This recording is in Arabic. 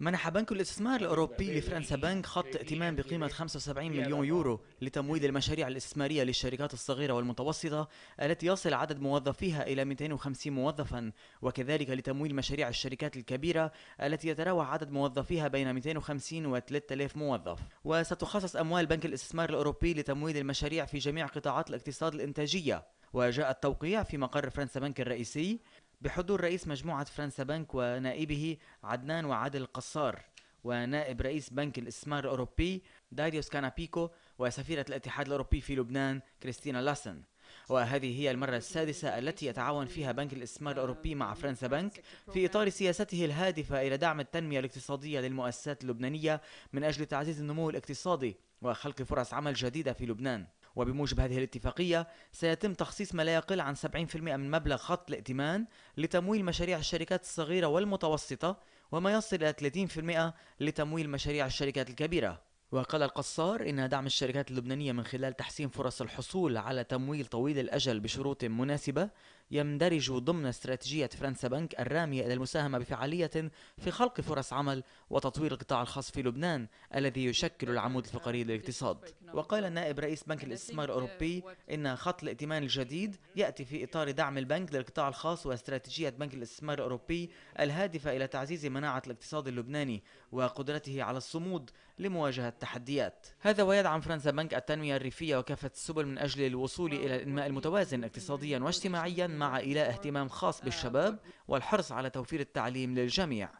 منح بنك الاستثمار الأوروبي لفرنسا بنك خط ائتمان بقيمة 75 مليون يورو لتمويل المشاريع الاستثمارية للشركات الصغيرة والمتوسطة التي يصل عدد موظفيها إلى 250 موظفا وكذلك لتمويل مشاريع الشركات الكبيرة التي يتراوح عدد موظفيها بين 250 و 3000 موظف وستخصص أموال بنك الاستثمار الأوروبي لتمويل المشاريع في جميع قطاعات الاقتصاد الإنتاجية وجاء التوقيع في مقر فرنسا بنك الرئيسي بحضور رئيس مجموعة فرنسا بنك ونائبه عدنان وعادل قصار ونائب رئيس بنك الاستثمار الأوروبي داريوس كانابيكو وسفيرة الاتحاد الأوروبي في لبنان كريستينا لاسن وهذه هي المرة السادسة التي يتعاون فيها بنك الاستثمار الأوروبي مع فرنسا بنك في إطار سياسته الهادفة إلى دعم التنمية الاقتصادية للمؤسسات اللبنانية من أجل تعزيز النمو الاقتصادي وخلق فرص عمل جديدة في لبنان وبموجب هذه الاتفاقية سيتم تخصيص ما لا يقل عن 70% من مبلغ خط الائتمان لتمويل مشاريع الشركات الصغيرة والمتوسطة وما يصل إلى 30% لتمويل مشاريع الشركات الكبيرة وقال القصار إن دعم الشركات اللبنانية من خلال تحسين فرص الحصول على تمويل طويل الأجل بشروط مناسبة يندرج ضمن استراتيجية فرنسا بنك الرامية إلى المساهمة بفعالية في خلق فرص عمل وتطوير القطاع الخاص في لبنان الذي يشكل العمود الفقري للاقتصاد وقال نائب رئيس بنك الاستثمار الأوروبي إن خط الائتمان الجديد يأتي في إطار دعم البنك للقطاع الخاص واستراتيجية بنك الاستثمار الأوروبي الهادفة إلى تعزيز مناعة الاقتصاد اللبناني وقدرته على الصمود لمواجهة التحديات هذا ويدعم فرنسا بنك التنمية الريفية وكافة السبل من أجل الوصول إلى الإنماء المتوازن اقتصاديا واجتماعيا مع إلى اهتمام خاص بالشباب والحرص على توفير التعليم للجميع